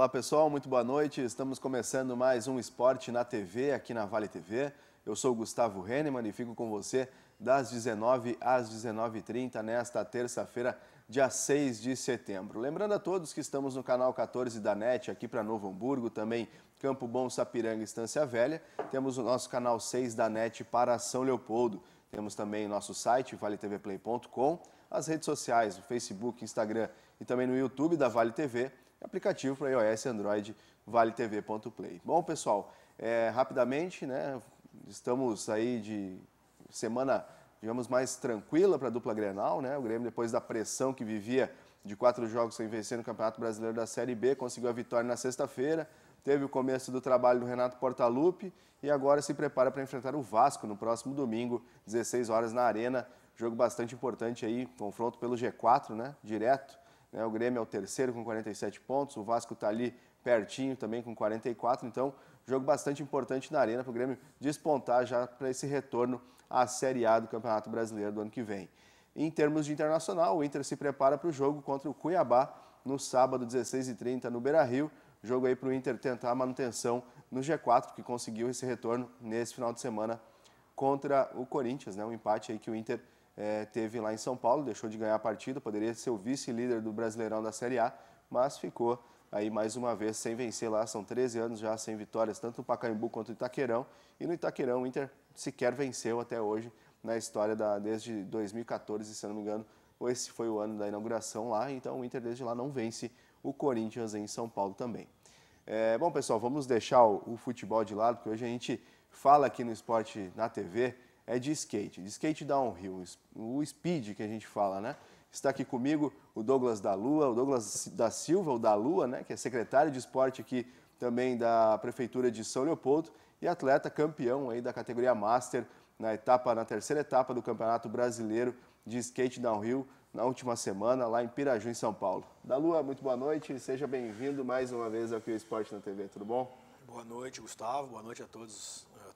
Olá pessoal, muito boa noite. Estamos começando mais um Esporte na TV aqui na Vale TV. Eu sou Gustavo Henneman e fico com você das 19 às 19h30 nesta terça-feira, dia 6 de setembro. Lembrando a todos que estamos no canal 14 da NET aqui para Novo Hamburgo, também Campo Bom, Sapiranga, Estância Velha. Temos o nosso canal 6 da NET para São Leopoldo. Temos também nosso site valetvplay.com as redes sociais, o Facebook, Instagram e também no YouTube da Vale TV, aplicativo para iOS e Android, valetv.play. Bom, pessoal, é, rapidamente, né, estamos aí de semana, digamos, mais tranquila para a dupla Grenal, né? O Grêmio, depois da pressão que vivia de quatro jogos sem vencer no Campeonato Brasileiro da Série B, conseguiu a vitória na sexta-feira, teve o começo do trabalho do Renato Portaluppi e agora se prepara para enfrentar o Vasco no próximo domingo, 16 horas na Arena, Jogo bastante importante aí, confronto pelo G4, né? Direto. Né? O Grêmio é o terceiro com 47 pontos, o Vasco está ali pertinho também com 44. Então, jogo bastante importante na Arena para o Grêmio despontar já para esse retorno à Série A do Campeonato Brasileiro do ano que vem. Em termos de internacional, o Inter se prepara para o jogo contra o Cuiabá no sábado, 16h30, no Beira Rio. Jogo aí para o Inter tentar a manutenção no G4, que conseguiu esse retorno nesse final de semana contra o Corinthians, né? Um empate aí que o Inter é, teve lá em São Paulo, deixou de ganhar a partida, poderia ser o vice-líder do Brasileirão da Série A, mas ficou aí mais uma vez sem vencer lá. São 13 anos já sem vitórias, tanto no Pacaembu quanto no Itaquerão. E no Itaquerão o Inter sequer venceu até hoje na história da, desde 2014, se não me engano, esse foi o ano da inauguração lá, então o Inter desde lá não vence o Corinthians em São Paulo também. É, bom, pessoal, vamos deixar o, o futebol de lado, porque hoje a gente fala aqui no Esporte na TV é de skate, de skate downhill, o speed que a gente fala, né? Está aqui comigo o Douglas da Lua, o Douglas da Silva, o da Lua, né? Que é secretário de esporte aqui também da Prefeitura de São Leopoldo e atleta campeão aí da categoria Master na etapa, na terceira etapa do Campeonato Brasileiro de Skate Downhill na última semana lá em Piraju, em São Paulo. Da Lua, muito boa noite, seja bem-vindo mais uma vez aqui ao Esporte na TV, tudo bom? Boa noite, Gustavo. Boa noite a todos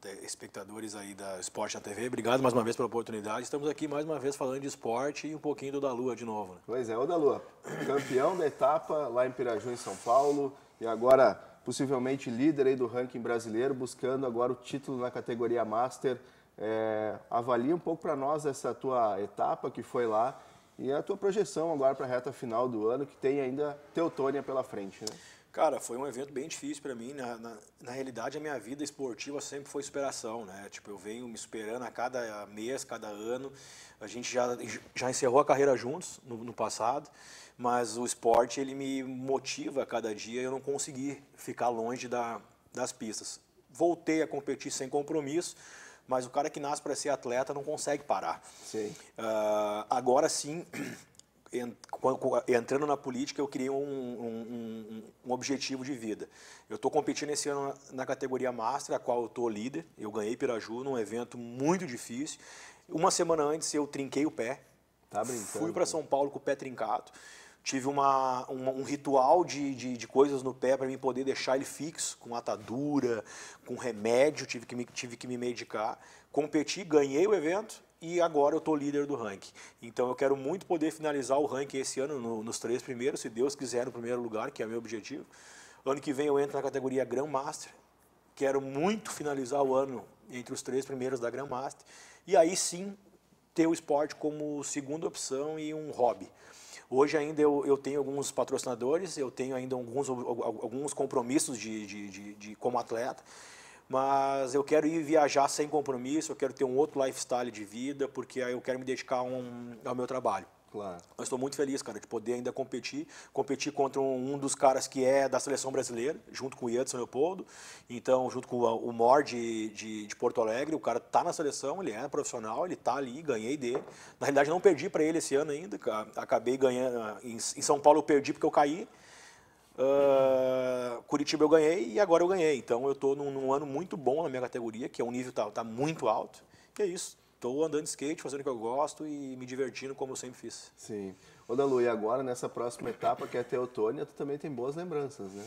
os eh, espectadores aí da Esporte na TV. Obrigado mais uma vez pela oportunidade. Estamos aqui mais uma vez falando de esporte e um pouquinho do da Lua de novo. Né? Pois é, o da Lua, campeão da etapa lá em Piraju, em São Paulo, e agora possivelmente líder aí do ranking brasileiro, buscando agora o título na categoria Master. É, avalia um pouco para nós essa tua etapa que foi lá e a tua projeção agora para a reta final do ano, que tem ainda Teutônia pela frente, né? Cara, foi um evento bem difícil para mim. Na, na, na, realidade, a minha vida esportiva sempre foi superação, né? Tipo, eu venho me esperando a cada mês, cada ano. A gente já, já encerrou a carreira juntos no, no passado, mas o esporte, ele me motiva a cada dia. Eu não consegui ficar longe da, das pistas. Voltei a competir sem compromisso, mas o cara que nasce para ser atleta não consegue parar. Uh, agora sim... entrando na política, eu criei um, um, um objetivo de vida. Eu estou competindo esse ano na categoria Master, a qual eu estou líder. Eu ganhei Piraju num evento muito difícil. Uma semana antes eu trinquei o pé. Tá Fui para São Paulo com o pé trincado. Tive uma, uma um ritual de, de, de, coisas no pé para mim poder deixar ele fixo, com atadura, com remédio, tive que me, tive que me medicar. Competi, ganhei o evento e agora eu estou líder do ranking. Então eu quero muito poder finalizar o ranking esse ano no, nos três primeiros, se Deus quiser, no primeiro lugar, que é meu objetivo. Ano que vem eu entro na categoria Grandmaster. Quero muito finalizar o ano entre os três primeiros da Grandmaster. E aí sim ter o esporte como segunda opção e um hobby. Hoje ainda eu, eu tenho alguns patrocinadores, eu tenho ainda alguns, alguns compromissos de, de, de, de como atleta mas eu quero ir viajar sem compromisso, eu quero ter um outro lifestyle de vida, porque aí eu quero me dedicar um, ao meu trabalho. Claro. Eu estou muito feliz, cara, de poder ainda competir, competir contra um, um dos caras que é da seleção brasileira, junto com o Edson Leopoldo, então, junto com o, o Mor de, de, de, Porto Alegre, o cara tá na seleção, ele é profissional, ele tá ali, ganhei dele. Na realidade, não perdi para ele esse ano ainda, acabei ganhando, em, em São Paulo eu perdi porque eu caí, Uh, Curitiba eu ganhei e agora eu ganhei. Então eu estou num, num, ano muito bom na minha categoria, que é um nível tá, tá muito alto. E é isso. Estou andando de skate, fazendo o que eu gosto e me divertindo como eu sempre fiz. Sim. Ô Dalu, e agora nessa próxima etapa que é a Teotônia, tu também tem boas lembranças, né?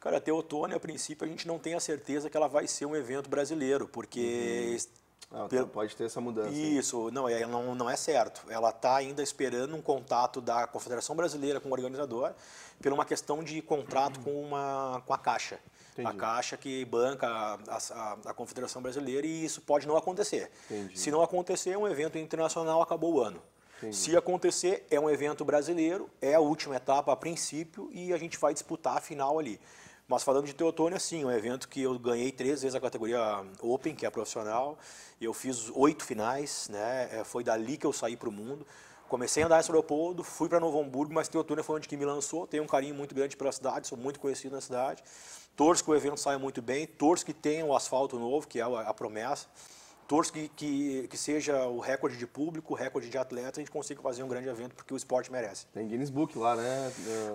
Cara, a Teotônia, a princípio, a gente não tem a certeza que ela vai ser um evento brasileiro, porque uhum ah, então pode ter essa mudança. Isso, não, é, não, não é certo. Ela está ainda esperando um contato da Confederação Brasileira com o organizador por uma questão de contrato com, uma, com a Caixa. Entendi. A Caixa que banca a, a, a, Confederação Brasileira e isso pode não acontecer. Entendi. Se não acontecer, é um evento internacional acabou o ano. Entendi. Se acontecer, é um evento brasileiro, é a última etapa a princípio e a gente vai disputar a final ali. Mas falando de Teotônio, assim, um evento que eu ganhei três vezes a categoria Open, que é profissional. Eu fiz oito finais, né? É, foi dali que eu saí para o mundo. Comecei a andar em São Leopoldo, fui para Novo Hamburgo, mas Teotônio foi onde que me lançou. Tenho um carinho muito grande pela cidade, sou muito conhecido na cidade. Torço que o evento saia muito bem, torço que tenha o asfalto novo, que é a promessa torço que, que, que, seja o recorde de público, recorde de atleta, a gente consiga fazer um grande evento porque o esporte merece. Tem Guinness Book lá, né?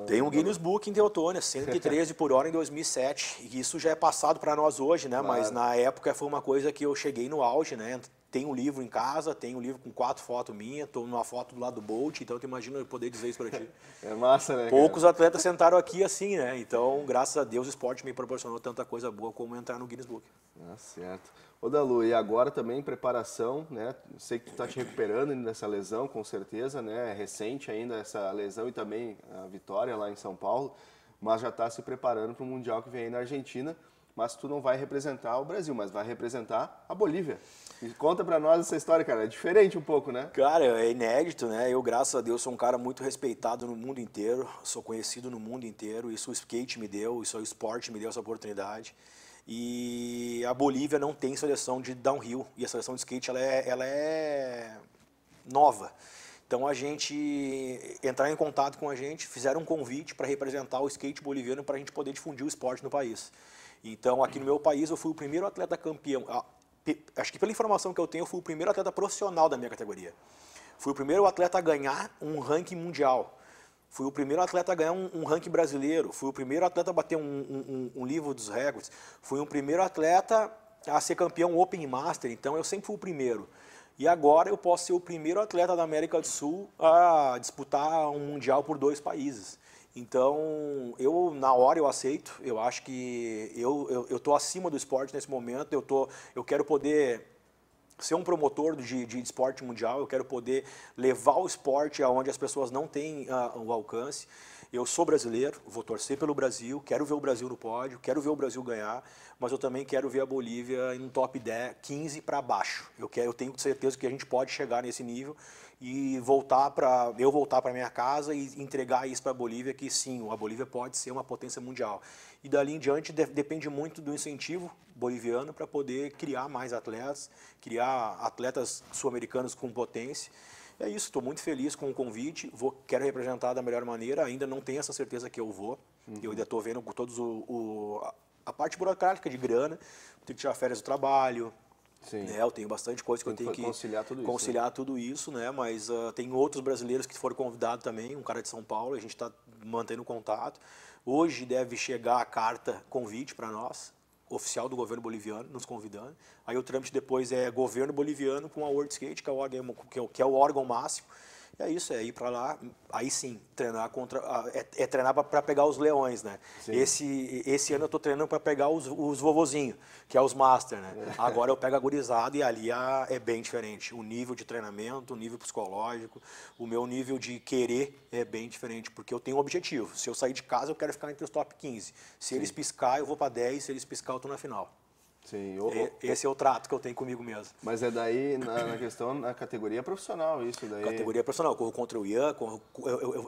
Tem um Guinness Book em Teotônia, 113 por hora em 2007. E isso já é passado para nós hoje, né? Claro. Mas na época foi uma coisa que eu cheguei no auge, né? Tem um livro em casa, tem um livro com quatro fotos minhas, estou numa foto do lado do Bolt, então eu imagino eu poder dizer isso para ti. É massa, né? Poucos cara? atletas sentaram aqui assim, né? Então, graças a Deus, o esporte me proporcionou tanta coisa boa como entrar no Guinness Book. Ah, certo. Ô Dalu, e agora também preparação, né? Sei que tu está te recuperando dessa lesão, com certeza, né? É recente ainda essa lesão e também a vitória lá em São Paulo, mas já está se preparando para o Mundial que vem aí na Argentina mas tu não vai representar o Brasil, mas vai representar a Bolívia. E conta pra nós essa história, cara. É diferente um pouco, né? Cara, é inédito, né? Eu, graças a Deus, sou um cara muito respeitado no mundo inteiro, sou conhecido no mundo inteiro. Isso o skate me deu, isso o esporte me deu essa oportunidade. E a Bolívia não tem seleção de downhill, e a seleção de skate ela é, ela é nova. Então a gente entrar em contato com a gente, fizeram um convite para representar o skate boliviano para a gente poder difundir o esporte no país. Então, aqui no meu país, eu fui o primeiro atleta campeão, acho que pela informação que eu tenho, eu fui o primeiro atleta profissional da minha categoria. Fui o primeiro atleta a ganhar um ranking mundial. Fui o primeiro atleta a ganhar um, um ranking brasileiro. Fui o primeiro atleta a bater um, um, um livro dos recordes. Fui o primeiro atleta a ser campeão Open Master. Então eu sempre fui o primeiro. E agora eu posso ser o primeiro atleta da América do Sul a disputar um mundial por dois países. Então, eu na hora eu aceito. Eu acho que eu, eu, eu tô acima do esporte nesse momento. Eu, tô, eu quero poder ser um promotor de, de esporte mundial. Eu quero poder levar o esporte aonde as pessoas não têm uh, o alcance. Eu sou brasileiro, vou torcer pelo Brasil, quero ver o Brasil no pódio, quero ver o Brasil ganhar, mas eu também quero ver a Bolívia em um top 10, 15 para baixo. Eu, quero, eu tenho certeza que a gente pode chegar nesse nível e voltar para eu voltar para minha casa e entregar isso para a Bolívia que sim, a Bolívia pode ser uma potência mundial. E dali em diante de, depende muito do incentivo boliviano para poder criar mais atletas, criar atletas sul-americanos com potência. é isso, estou muito feliz com o convite, vou, quero representar da melhor maneira, ainda não tenho essa certeza que eu vou. Uhum. Eu ainda estou vendo todos o, o, a parte burocrática de grana, tenho que tirar férias do trabalho, Sim. Né? Eu tenho bastante coisa que tem eu tenho que conciliar tudo né? conciliar isso, tudo isso né? Mas uh, tem outros brasileiros que foram convidados também, um cara de São Paulo, a gente está mantendo contato. Hoje deve chegar a carta convite para nós, oficial do governo boliviano, nos convidando. Aí o trâmite depois é governo boliviano com a World Skate, que é o órgão, que é o é órgão máximo e é isso, é ir para lá, aí sim, treinar contra. É, é treinar para pegar os leões, né? Esse, esse ano eu estou treinando para pegar os, os vovozinhos, que é os master, né? É. Agora eu pego a gurizada e ali a, é bem diferente. O nível de treinamento, o nível psicológico, o meu nível de querer é bem diferente, porque eu tenho um objetivo. Se eu sair de casa, eu quero ficar entre os top 15. Se sim. eles piscar, eu vou para 10, se eles piscar, eu estou na final. Sim, eu, esse é o trato que eu tenho comigo mesmo. Mas é daí na, na questão, na categoria profissional, isso daí. Categoria profissional, corro contra o Ian, corro,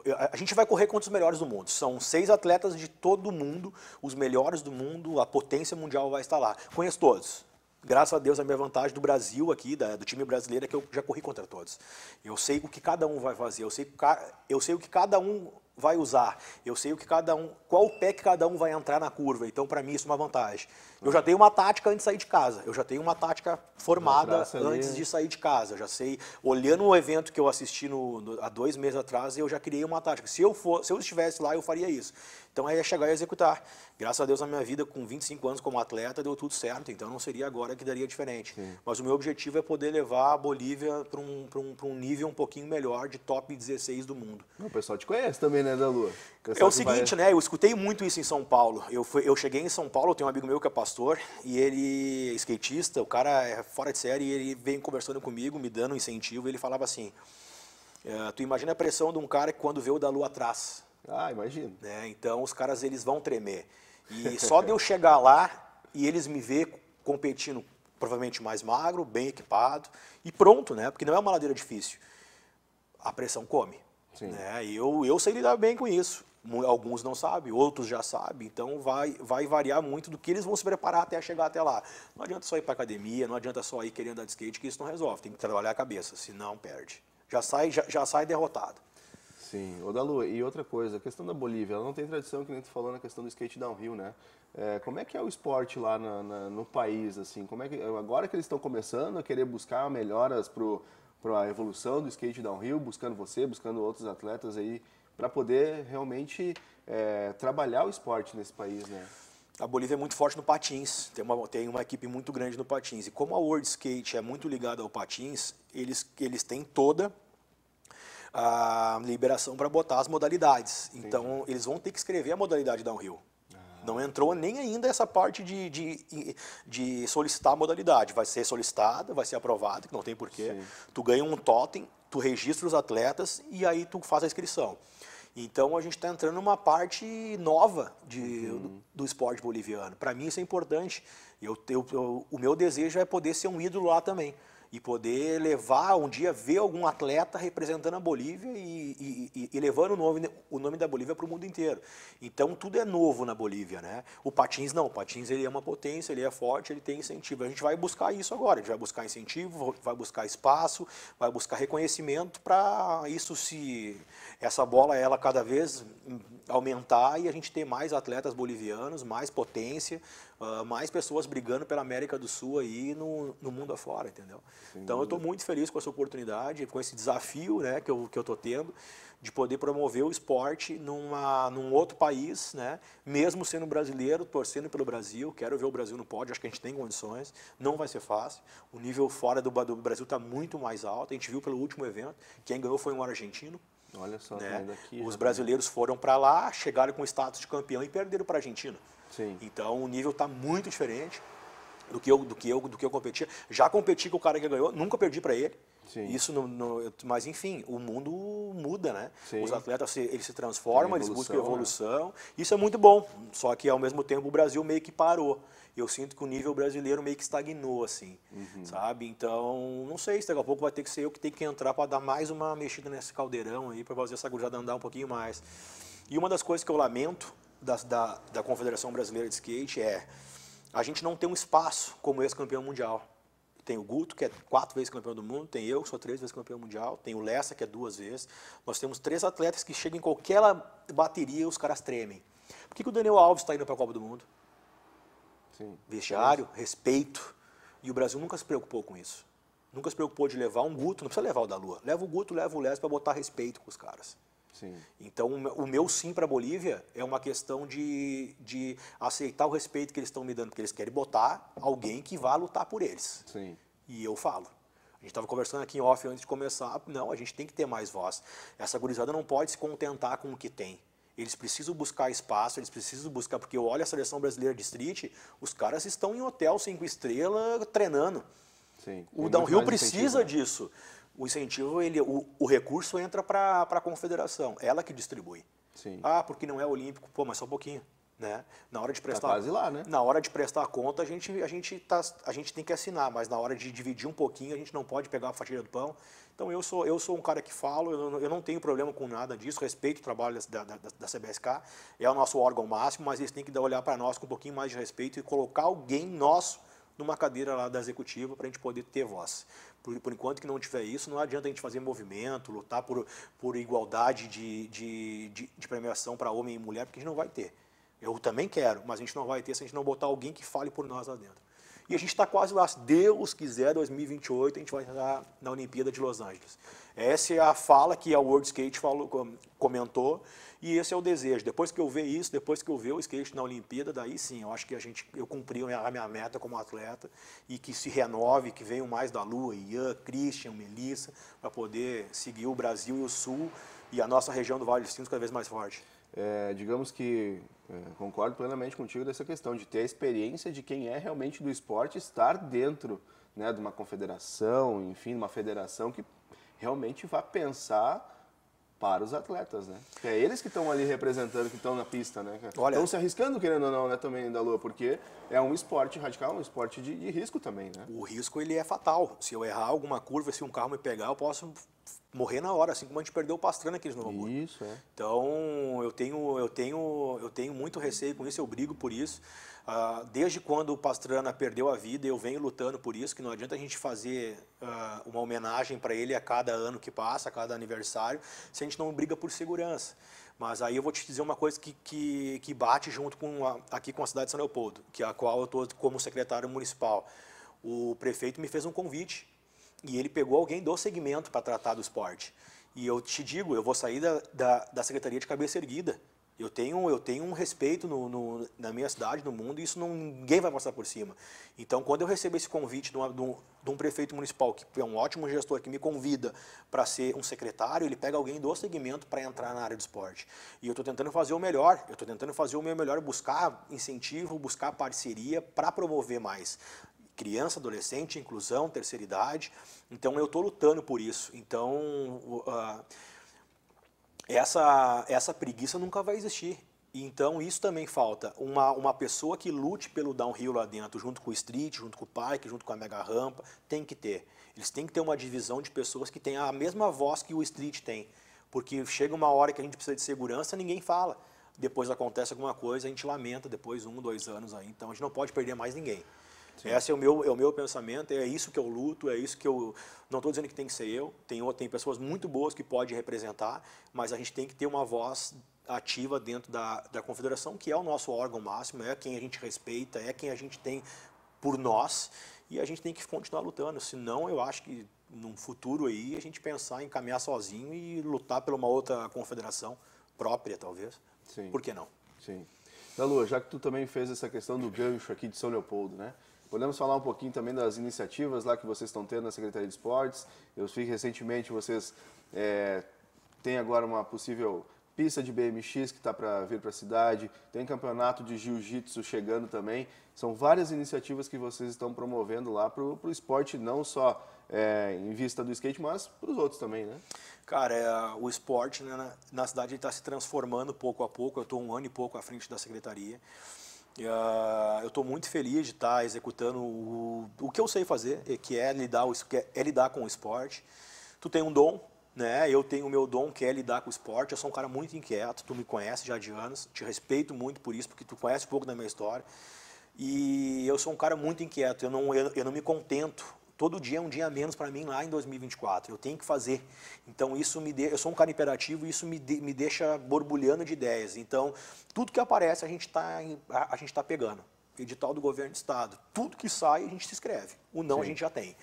eu, a gente vai correr contra os melhores do mundo. São seis atletas de todo mundo, os melhores do mundo, a potência mundial vai estar lá. Conheço todos. Graças a Deus, a minha vantagem do Brasil aqui, da, do time brasileiro, é que eu já corri contra todos. Eu sei o que cada um vai fazer, eu sei, eu sei o que cada um vai usar, eu sei o que cada um, qual pé que cada um vai entrar na curva. Então, para mim, isso é uma vantagem. Eu já tenho uma tática antes de sair de casa. Eu já tenho uma tática formada antes ali. de sair de casa. Eu já sei, olhando o evento que eu assisti no, no, há dois meses atrás, eu já criei uma tática. Se eu for, se eu estivesse lá, eu faria isso. Então aí é chegar e executar. Graças a Deus, na minha vida, com 25 anos como atleta, deu tudo certo, então não seria agora que daria diferente. Sim. Mas o meu objetivo é poder levar a Bolívia para um, um, um nível um pouquinho melhor de top 16 do mundo. O pessoal te conhece também, né, da Lua? É, é o seguinte, vai... né? Eu escutei muito isso em São Paulo. Eu, fui, eu cheguei em São Paulo, tenho um amigo meu que é pastor, e ele é skatista, o cara é fora de série, e ele vem conversando comigo, me dando um incentivo, e ele falava assim. É, tu imagina a pressão de um cara que quando vê o da lua atrás. Ah, imagino. Né? Então os caras eles vão tremer. E só de eu chegar lá e eles me ver competindo provavelmente mais magro, bem equipado e pronto, né? Porque não é uma ladeira difícil. A pressão come. Sim. Né? E eu, eu sei lidar bem com isso. Alguns não sabem, outros já sabem. Então vai, vai variar muito do que eles vão se preparar até chegar até lá. Não adianta só ir para academia, não adianta só ir querendo andar de skate, que isso não resolve. Tem que trabalhar a cabeça, senão perde. Já sai, já, já sai derrotado. Sim, ô Dalu, e outra coisa, a questão da Bolívia, ela não tem tradição, que nem tu falou na questão do skate downhill, né? É, como é que é o esporte lá na, na, no país, assim? Como é que, agora que eles estão começando a querer buscar melhoras para a evolução do skate downhill, buscando você, buscando outros atletas aí, para poder realmente é, trabalhar o esporte nesse país, né? A Bolívia é muito forte no patins, tem uma, tem uma equipe muito grande no patins. E como a World Skate é muito ligada ao patins, eles, eles têm toda a liberação para botar as modalidades. Entendi. Então, eles vão ter que escrever a modalidade downhill. Ah. Não entrou nem ainda essa parte de, de, de, solicitar a modalidade. Vai ser solicitada, vai ser aprovada, que não tem porquê. Sim. Tu ganha um totem, tu registra os atletas e aí tu faz a inscrição. Então a gente está entrando numa parte nova de, uhum. do, do, esporte boliviano. Para mim isso é importante. Eu, eu, eu, o meu desejo é poder ser um ídolo lá também e poder levar um dia ver algum atleta representando a Bolívia e, e, e levando o nome, o nome da Bolívia para o mundo inteiro. Então tudo é novo na Bolívia, né? O patins não, o patins ele é uma potência, ele é forte, ele tem incentivo. A gente vai buscar isso agora, a gente vai buscar incentivo, vai buscar espaço, vai buscar reconhecimento para isso se essa bola ela cada vez aumentar e a gente ter mais atletas bolivianos, mais potência, uh, mais pessoas brigando pela América do Sul aí no, no mundo afora, entendeu? Sim. Então eu estou muito feliz com essa oportunidade, com esse desafio né, que eu estou que eu tendo de poder promover o esporte numa, num outro país, né? mesmo sendo brasileiro, torcendo pelo Brasil, quero ver o Brasil no pódio, acho que a gente tem condições, não vai ser fácil, o nível fora do, do Brasil está muito mais alto, a gente viu pelo último evento, quem ganhou foi um argentino, Olha só, né? Tá aqui, Os brasileiros foram para lá, chegaram com o status de campeão e perderam para a Argentina. Sim. Então o nível está muito diferente do que eu do que eu do que eu competia. Já competi com o cara que ganhou, nunca perdi para ele. Sim. Isso no, no, mas enfim, o mundo muda, né? Sim. Os atletas se, eles se transformam, eles buscam evolução. Né? Isso é muito bom. Só que ao mesmo tempo o Brasil meio que parou. Eu sinto que o nível brasileiro meio que estagnou assim, uhum. sabe? Então, não sei, se daqui a pouco vai ter que ser eu que tenho que entrar para dar mais uma mexida nesse caldeirão aí para fazer essa gurizada andar um pouquinho mais. E uma das coisas que eu lamento da, da, da Confederação Brasileira de Skate é a gente não tem um espaço como ex-campeão mundial. Tem o Guto, que é quatro vezes campeão do mundo, tem eu, que sou três vezes campeão mundial, tem o Lessa, que é duas vezes. Nós temos três atletas que chegam em qualquer bateria os caras tremem. Por que, que o Daniel Alves está indo para a Copa do Mundo? Sim. Vestiário, é respeito. E o Brasil nunca se preocupou com isso. Nunca se preocupou de levar um Guto, não precisa levar o da Lua. Leva o Guto, leva o Lessa para botar respeito com os caras. Sim. Então, o meu sim para a Bolívia é uma questão de, de aceitar o respeito que eles estão me dando, porque eles querem botar alguém que vá lutar por eles. Sim. E eu falo. A gente estava conversando aqui em off antes de começar. Ah, não, a gente tem que ter mais voz. Essa gurizada não pode se contentar com o que tem. Eles precisam buscar espaço, eles precisam buscar, porque olha a seleção brasileira de street, os caras estão em hotel cinco estrelas treinando. Sim, o Downhill precisa né? disso o incentivo, ele, o, o recurso entra para a confederação, ela que distribui. Sim. Ah, porque não é olímpico, pô, mas só um pouquinho. Né? Na hora de tá prestar, tá quase lá, né? Na hora de prestar a conta, a gente, a, gente tá, a gente tem que assinar, mas na hora de dividir um pouquinho, a gente não pode pegar a fatia do pão. Então eu sou, eu sou um cara que falo, eu não, eu não tenho problema com nada disso, respeito o trabalho da, da, da CBSK, é o nosso órgão máximo, mas eles têm que dar olhar para nós com um pouquinho mais de respeito e colocar alguém nosso numa cadeira lá da executiva para a gente poder ter voz. Por, por, enquanto que não tiver isso, não adianta a gente fazer movimento, lutar por, por igualdade de, de, de, de premiação para homem e mulher, porque a gente não vai ter. Eu também quero, mas a gente não vai ter se a gente não botar alguém que fale por nós lá dentro. E a gente está quase lá. Se Deus quiser, 2028 a gente vai estar na Olimpíada de Los Angeles. Essa é a fala que a World Skate falou, comentou e esse é o desejo. Depois que eu ver isso, depois que eu ver o skate na Olimpíada, daí sim, eu acho que a gente, eu cumpri a minha, a minha meta como atleta e que se renove, que venham mais da Lua, Ian, Christian, Melissa, para poder seguir o Brasil e o Sul e a nossa região do Vale dos Sinos cada vez mais forte. É, digamos que é, concordo plenamente contigo dessa questão de ter a experiência de quem é realmente do esporte estar dentro né, de uma confederação, enfim, de uma federação que realmente vá pensar para os atletas, né? Que é eles que estão ali representando, que estão na pista, né? estão se arriscando, querendo ou não, né, também, da Lua, porque é um esporte radical, um esporte de, de risco também, né? O risco, ele é fatal. Se eu errar alguma curva, se um carro me pegar, eu posso morrer na hora, assim como a gente perdeu o Pastrana aqui de Novo Hamburgo. Isso, é. Então, eu tenho, eu, tenho, eu tenho muito receio com isso, eu brigo por isso. Uh, desde quando o Pastrana perdeu a vida, eu venho lutando por isso, que não adianta a gente fazer uh, uma homenagem para ele a cada ano que passa, a cada aniversário, se a gente não briga por segurança. Mas aí eu vou te dizer uma coisa que, que, que bate junto com a, aqui com a cidade de São Leopoldo, que é a qual eu estou como secretário municipal. O prefeito me fez um convite e ele pegou alguém do segmento para tratar do esporte. E eu te digo, eu vou sair da, da, da secretaria de cabeça erguida. Eu tenho, eu tenho um respeito no, no, na minha cidade, no mundo, e isso não, ninguém vai passar por cima. Então, quando eu recebo esse convite de, uma, de, um, de um, prefeito municipal, que é um ótimo gestor, que me convida para ser um secretário, ele pega alguém do segmento para entrar na área do esporte. E eu estou tentando fazer o melhor, eu estou tentando fazer o meu melhor, buscar incentivo, buscar parceria para promover mais criança, adolescente, inclusão, terceira idade. Então eu estou lutando por isso. Então uh, essa, essa preguiça nunca vai existir. Então isso também falta. Uma, uma pessoa que lute pelo downhill lá dentro, junto com o street, junto com o parque, junto com a mega rampa, tem que ter. Eles têm que ter uma divisão de pessoas que tenham a mesma voz que o street tem. Porque chega uma hora que a gente precisa de segurança, ninguém fala. Depois acontece alguma coisa, a gente lamenta depois um, dois anos aí. Então a gente não pode perder mais ninguém. Sim. Esse é o, meu, é o meu pensamento, é isso que eu luto, é isso que eu. Não estou dizendo que tem que ser eu, tem, tem pessoas muito boas que pode representar, mas a gente tem que ter uma voz ativa dentro da, da confederação, que é o nosso órgão máximo, é quem a gente respeita, é quem a gente tem por nós, e a gente tem que continuar lutando, senão eu acho que num futuro aí a gente pensar em caminhar sozinho e lutar por uma outra confederação própria, talvez. Sim. Por que não? Sim. Na Lua, já que tu também fez essa questão do gancho aqui de São Leopoldo, né? Podemos falar um pouquinho também das iniciativas lá que vocês estão tendo na Secretaria de Esportes. Eu vi recentemente vocês é, têm agora uma possível pista de BMX que está para vir para a cidade, tem campeonato de jiu-jitsu chegando também. São várias iniciativas que vocês estão promovendo lá para o esporte, não só é, em vista do skate, mas para os outros também, né? Cara, é, o esporte né, na, na cidade está se transformando pouco a pouco. Eu estou um ano e pouco à frente da secretaria. Ah, eu estou muito feliz de estar tá executando o, o que eu sei fazer, eh, que é lidar, é, é lidar com o esporte. Tu tem um dom, né? Eu tenho o meu dom, que é lidar com o esporte. Eu sou um cara muito inquieto, tu me conhece já de anos, te respeito muito por isso, porque tu conhece um pouco da minha história. E eu sou um cara muito inquieto, eu não, eu, eu não me contento todo dia é um dia menos para mim lá em 2024. Eu tenho que fazer. Então isso me de... eu sou um cara imperativo e isso me, de... me deixa borbulhando de ideias. Então tudo que aparece a gente está a gente está pegando. Edital do governo do estado, tudo que sai a gente se inscreve. O não Sim. a gente já tem.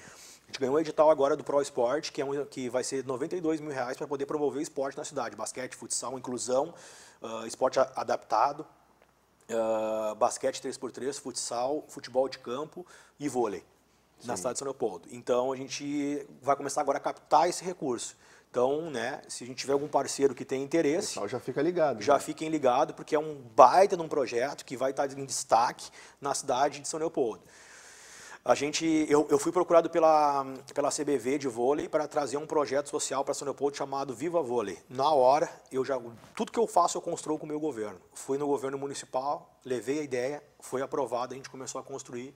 A gente ganhou um edital agora do Pro Esporte, que, é um, que vai ser 92 mil reais para poder promover esporte na cidade. Basquete, futsal, inclusão, uh, esporte a... adaptado, uh, basquete 3x3, futsal, futebol de campo e vôlei na cidade de São Leopoldo. Então a gente vai começar agora a captar esse recurso. Então, né, se a gente tiver algum parceiro que tem interesse, já fica ligado. Já né? fiquem ligados, porque é um baita de um projeto que vai estar em destaque na cidade de São Leopoldo. A gente, eu, eu fui procurado pela, pela CBV de vôlei para trazer um projeto social para São Leopoldo chamado Viva Vôlei. Na hora, eu já tudo que eu faço eu construo com o meu governo. Fui no governo municipal, levei a ideia, foi aprovado, a gente começou a construir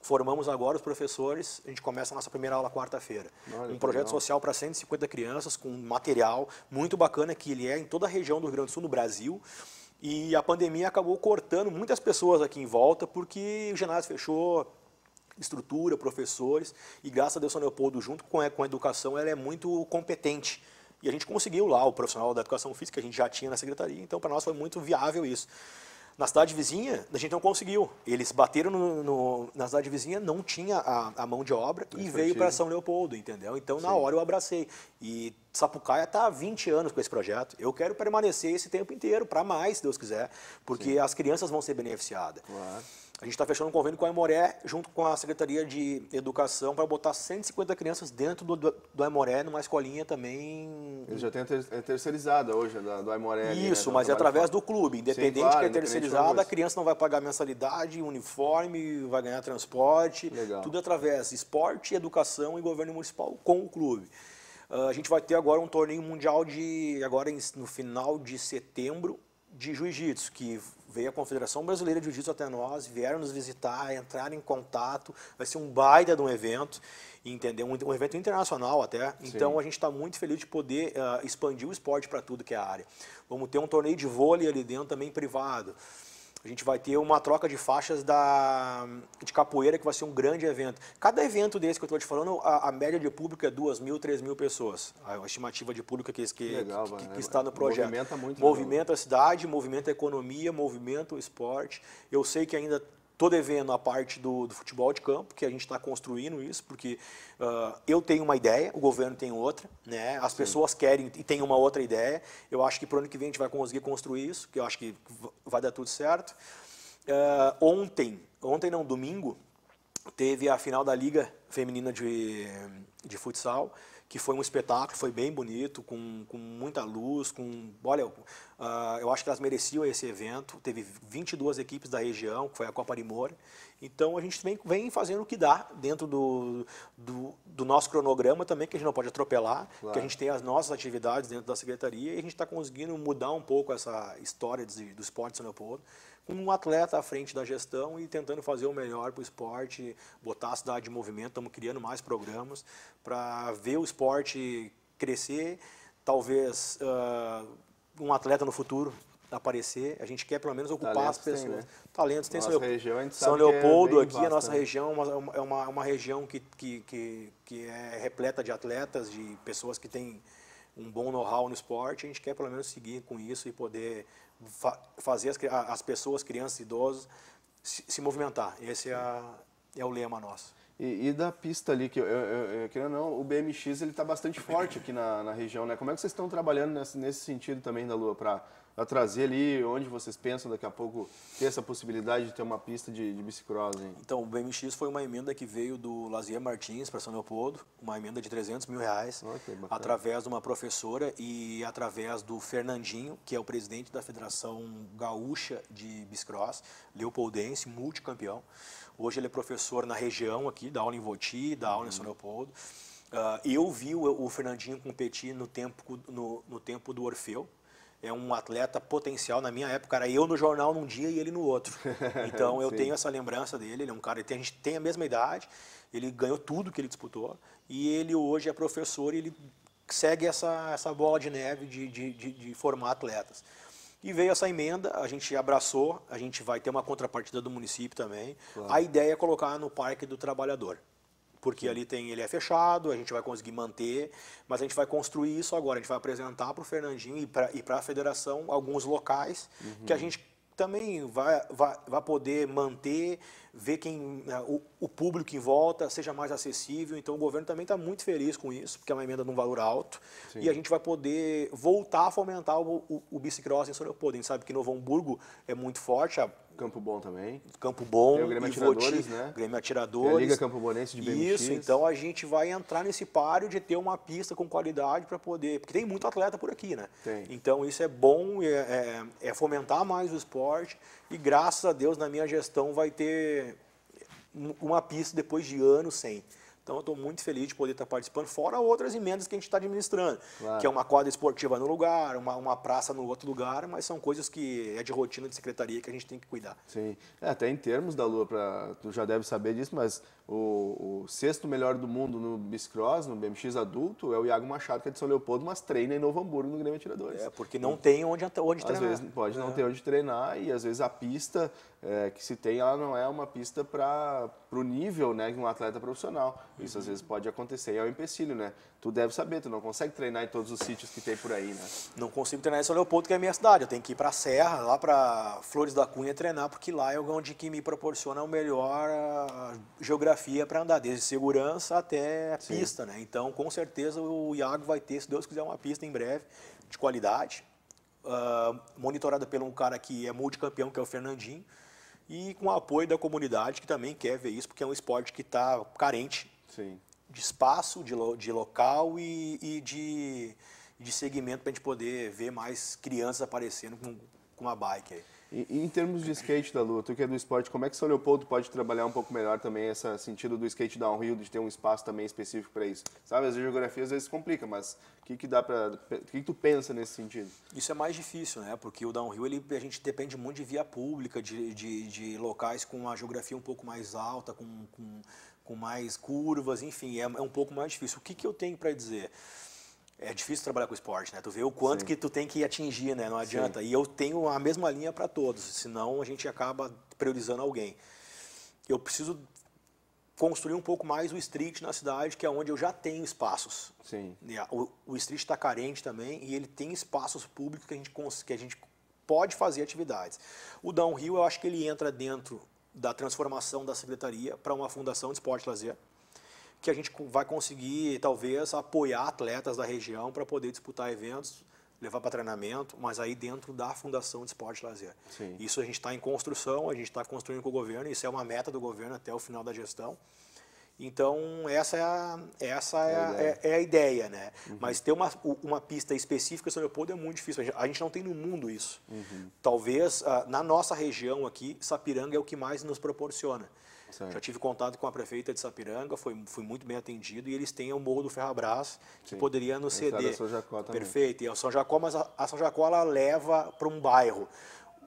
Formamos agora os professores, a gente começa a nossa primeira aula quarta-feira. Um projeto legal. social para 150 crianças com material muito bacana que ele é em toda a região do Rio Grande do Sul, no Brasil. E a pandemia acabou cortando muitas pessoas aqui em volta porque o ginásio fechou, estrutura, professores, e graças a Deus São Leopoldo, junto com a, com a educação, ela é muito competente. E a gente conseguiu lá o profissional da educação física, que a gente já tinha na secretaria, então para nós foi muito viável isso. Na cidade vizinha, a gente não conseguiu. Eles bateram no, no, na cidade vizinha, não tinha a, a mão de obra e veio para São Leopoldo, entendeu? Então, Sim. na hora eu abracei. E Sapucaia está há 20 anos com esse projeto. Eu quero permanecer esse tempo inteiro, para mais, se Deus quiser, porque Sim. as crianças vão ser beneficiadas. Claro. A gente está fechando um convênio com a Emoré, junto com a Secretaria de Educação, para botar 150 crianças dentro do, do, do Emoré, numa escolinha também. Ele já têm a é terceirizada hoje, da, do Emoré. Isso, ali, né? mas é através do clube. Independente Sim, claro, que é terceirizada, a criança não vai pagar mensalidade, uniforme, vai ganhar transporte. Legal. Tudo através esporte, educação e governo municipal com o clube. Uh, a gente vai ter agora um torneio mundial de agora em, no final de setembro de jiu-jitsu, que veio a Confederação Brasileira de Jiu-Jitsu até nós, vieram nos visitar, entraram em contato. Vai ser um baita de um evento, entendeu? Um, um evento internacional até. Então Sim. a gente está muito feliz de poder uh, expandir o esporte para tudo que é a área. Vamos ter um torneio de vôlei ali dentro também privado. A gente vai ter uma troca de faixas da, de capoeira, que vai ser um grande evento. Cada evento desse que eu estou te falando, a, a, média de público é 2 mil, 3 mil pessoas. A estimativa de público que, que, que, que, que está no projeto. Movimenta muito. Né, movimenta a cidade, movimenta a economia, movimenta o esporte. Eu sei que ainda Estou devendo a parte do, do, futebol de campo, que a gente está construindo isso, porque uh, eu tenho uma ideia, o governo tem outra, né? as Sim. pessoas querem e têm uma outra ideia. Eu acho que para o ano que vem a gente vai conseguir construir isso, que eu acho que vai dar tudo certo. Uh, ontem, ontem não, domingo, teve a final da Liga Feminina de, de Futsal que foi um espetáculo, foi bem bonito, com, com muita luz, com... Olha, uh, eu acho que elas mereciam esse evento. Teve 22 equipes da região, que foi a Copa Limor. Então, a gente vem, vem fazendo o que dá dentro do, do, do nosso cronograma também, que a gente não pode atropelar, claro. que a gente tem as nossas atividades dentro da secretaria e a gente está conseguindo mudar um pouco essa história de, do esporte de São Leopoldo um atleta à frente da gestão e tentando fazer o melhor para o esporte, botar a cidade em movimento, estamos criando mais programas para ver o esporte crescer, talvez uh, um atleta no futuro aparecer, a gente quer pelo menos ocupar Talentos as pessoas. Tem, né? Talentos tem, nossa São, região, São é Leopoldo é aqui, a nossa né? região é uma, uma região que, que, que, que é repleta de atletas, de pessoas que têm um bom know-how no esporte, a gente quer pelo menos seguir com isso e poder fa fazer as, as, pessoas, crianças, idosos, se, se movimentar. Esse é, é o lema nosso. E, e, da pista ali, que eu, eu, eu, não, o BMX ele está bastante forte aqui na, na, região, né? Como é que vocês estão trabalhando nesse, nesse sentido também da Lua para a trazer ali onde vocês pensam daqui a pouco ter essa possibilidade de ter uma pista de, de bicicross? Hein? Então, o BMX foi uma emenda que veio do Lazier Martins para São Leopoldo, uma emenda de 300 mil reais, okay, através de uma professora e através do Fernandinho, que é o presidente da Federação Gaúcha de Bicicross, leopoldense, multicampeão. Hoje ele é professor na região aqui, da aula em Voti, da aula uhum. em São uhum. Leopoldo. Uh, eu vi o, o Fernandinho competir no tempo, no, no tempo do Orfeu, é um atleta potencial. Na minha época, era eu no jornal num dia e ele no outro. Então, eu tenho essa lembrança dele. Ele é um cara, a gente tem a mesma idade, ele ganhou tudo que ele disputou. E ele hoje é professor e ele segue essa, essa bola de neve de, de, de, de formar atletas. E veio essa emenda, a gente abraçou, a gente vai ter uma contrapartida do município também. Claro. A ideia é colocar no Parque do Trabalhador porque ali tem ele é fechado, a gente vai conseguir manter, mas a gente vai construir isso agora, a gente vai apresentar para o Fernandinho e para a federação alguns locais uhum. que a gente também vai, vai, vai poder manter, ver quem né, o, o público em volta seja mais acessível. Então o governo também está muito feliz com isso, porque é uma emenda de um valor alto. Sim. E a gente vai poder voltar a fomentar o, o, o bicicross em Soropod. A gente sabe que Novo Hamburgo é muito forte, a Campo Bom também. Campo Bom, tem o Grêmio Atiradores, né? Grêmio é Atiradores. Tem a Liga Campo Bonense de BMX. Isso, então a gente vai entrar nesse páreo de ter uma pista com qualidade para poder. Porque tem muito atleta por aqui, né? Tem. Então isso é bom, é, é, é fomentar mais o esporte. E graças a Deus, na minha gestão, vai ter uma pista depois de anos sem. Então eu estou muito feliz de poder estar participando, fora outras emendas que a gente está administrando, claro. que é uma quadra esportiva no lugar, uma, uma praça no outro lugar, mas são coisas que é de rotina de secretaria que a gente tem que cuidar. Sim, é, até em termos da Lua, pra, tu já deve saber disso, mas o, o, sexto melhor do mundo no Biscross, no BMX adulto, é o Iago Machado, que é de São Leopoldo, mas treina em Novo Hamburgo no Grêmio Atiradores. É, porque não tem onde, onde treinar. Às vezes pode é. não ter onde treinar e às vezes a pista é, que se tem, ela não é uma pista para o nível né, de um atleta profissional. Isso às vezes pode acontecer e é um empecilho, né? Tu deve saber, tu não consegue treinar em todos os sítios que tem por aí, né? Não consigo treinar em São Leopoldo, que é a minha cidade. Eu tenho que ir para a Serra, lá para Flores da Cunha treinar, porque lá é onde que me proporciona a melhor ah, geografia para andar, desde segurança até a Sim. pista, né? Então, com certeza, o Iago vai ter, se Deus quiser, uma pista em breve de qualidade, uh, monitorada por um cara que é multicampeão, que é o Fernandinho, e com o apoio da comunidade, que também quer ver isso, porque é um esporte que está carente. Sim de espaço, de, lo, de local e, e de, de segmento para a gente poder ver mais crianças aparecendo com, com uma bike aí. E, e, em termos de skate da Lua, tu que é do esporte, como é que São Leopoldo pode trabalhar um pouco melhor também esse sentido do skate downhill, de ter um espaço também específico para isso? Sabe, as geografias às vezes complica, mas o que, que dá para, o que, que, tu pensa nesse sentido? Isso é mais difícil, né? Porque o downhill ele, a gente depende muito de via pública, de, de, de locais com a geografia um pouco mais alta, com, com com mais curvas, enfim, é, é um pouco mais difícil. O que, que eu tenho para dizer? É difícil trabalhar com esporte, né? Tu vê o quanto Sim. que tu tem que atingir, né? Não adianta. Sim. E eu tenho a mesma linha para todos, senão a gente acaba priorizando alguém. Eu preciso construir um pouco mais o street na cidade, que é onde eu já tenho espaços. Sim. O, o street está carente também e ele tem espaços públicos que a gente, que a gente pode fazer atividades. O downhill, eu acho que ele entra dentro da transformação da secretaria para uma fundação de esporte e lazer, que a gente vai conseguir, talvez, apoiar atletas da região para poder disputar eventos, levar para treinamento, mas aí dentro da Fundação de Esporte e Lazer. Sim. Isso a gente está em construção, a gente está construindo com o governo, isso é uma meta do governo até o final da gestão. Então, essa é a, essa é, a, é, é, é a ideia, né? Uhum. Mas ter uma, uma pista específica sobre o Leopoldo é muito difícil. A gente não tem no mundo isso. Uhum. Talvez, ah, na nossa região aqui, Sapiranga é o que mais nos proporciona. Certo. Já tive contato com a prefeita de Sapiranga, foi, fui muito bem atendido, e eles têm o Morro do Ferrabras, que Sim. poderia nos é ceder. São Jacó também. Perfeito, e a é São Jacó, mas a, a São Jacó ela leva para um bairro.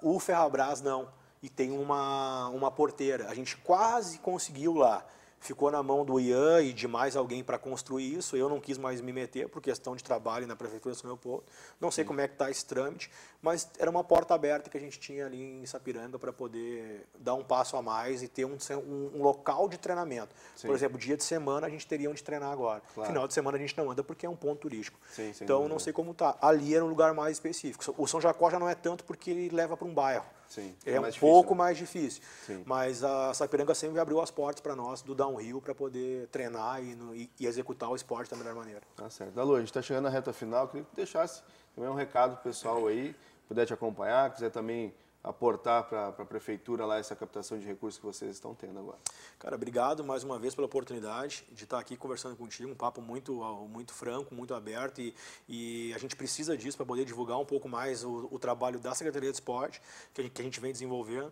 O Ferrabras não, e tem uma, uma porteira. A gente quase conseguiu lá ficou na mão do Ian e de mais alguém para construir isso. Eu não quis mais me meter por questão de trabalho na Prefeitura de São Leopoldo. Não sei como é que está esse trâmite, mas era uma porta aberta que a gente tinha ali em Sapiranga para poder dar um passo a mais e ter um, um, um local de treinamento. Sim. Por exemplo, dia de semana a gente teria onde treinar agora. Claro. Final de semana a gente não anda porque é um ponto turístico. Sim, então, não sei como está. Ali era um lugar mais específico. O São Jacó já não é tanto porque ele leva para um bairro. Sim, é, é um difícil, pouco né? mais difícil. Sim. Mas a Sapiranga sempre abriu as portas para nós do downhill para poder treinar e, no, e, e, executar o esporte da melhor maneira. Tá certo. Alô, a gente está chegando na reta final. Queria que deixasse também um recado pro pessoal aí, puder te acompanhar, quiser também aportar para a prefeitura lá essa captação de recursos que vocês estão tendo agora. Cara, obrigado mais uma vez pela oportunidade de estar aqui conversando contigo, um papo muito, ah, muito franco, muito aberto e, e a gente precisa disso para poder divulgar um pouco mais o, o trabalho da Secretaria de Esporte que a gente, que a gente vem desenvolvendo.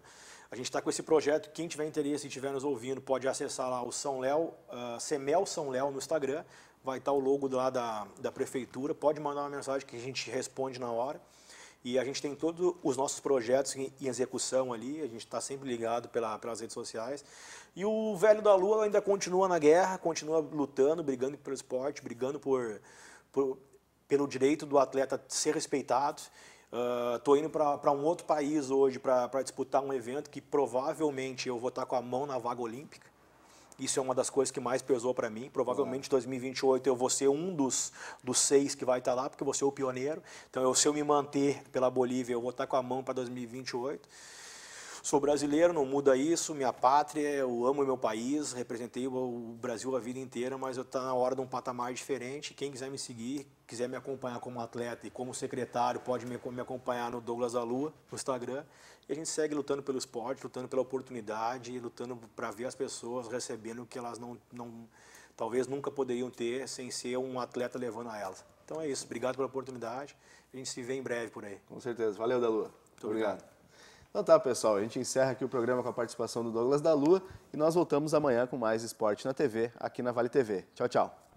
A gente está com esse projeto, quem tiver interesse e estiver nos ouvindo pode acessar lá o São Léo, uh, Semel São Léo no Instagram, vai estar tá o logo lá da, da prefeitura, pode mandar uma mensagem que a gente responde na hora. E a gente tem todos os nossos projetos em, execução ali, a gente está sempre ligado pela, pelas redes sociais. E o velho da Lua ainda continua na guerra, continua lutando, brigando pelo esporte, brigando por, por pelo direito do atleta ser respeitado. Estou uh, ah, indo para um outro país hoje para disputar um evento que provavelmente eu vou estar tá com a mão na vaga olímpica. Isso é uma das coisas que mais pesou para mim. Provavelmente em 2028 eu vou ser um dos, dos seis que vai estar tá lá, porque eu é o pioneiro. Então, eu, se eu me manter pela Bolívia, eu vou estar tá com a mão para 2028. Sou brasileiro, não muda isso, minha pátria, eu amo meu país, representei o Brasil a vida inteira, mas eu estou tá na hora de um patamar diferente. Quem quiser me seguir, quiser me acompanhar como atleta e como secretário, pode me, acompanhar no Douglas da Lua, no Instagram. E a gente segue lutando pelo esporte, lutando pela oportunidade, lutando para ver as pessoas recebendo o que elas não, não talvez nunca poderiam ter sem ser um atleta levando a elas. Então é isso, obrigado pela oportunidade. A gente se vê em breve por aí. Com certeza. Valeu, Dalua. Muito obrigado. obrigado. Então tá, pessoal, a gente encerra aqui o programa com a participação do Douglas da Lua e nós voltamos amanhã com mais esporte na TV, aqui na Vale TV. Tchau, tchau.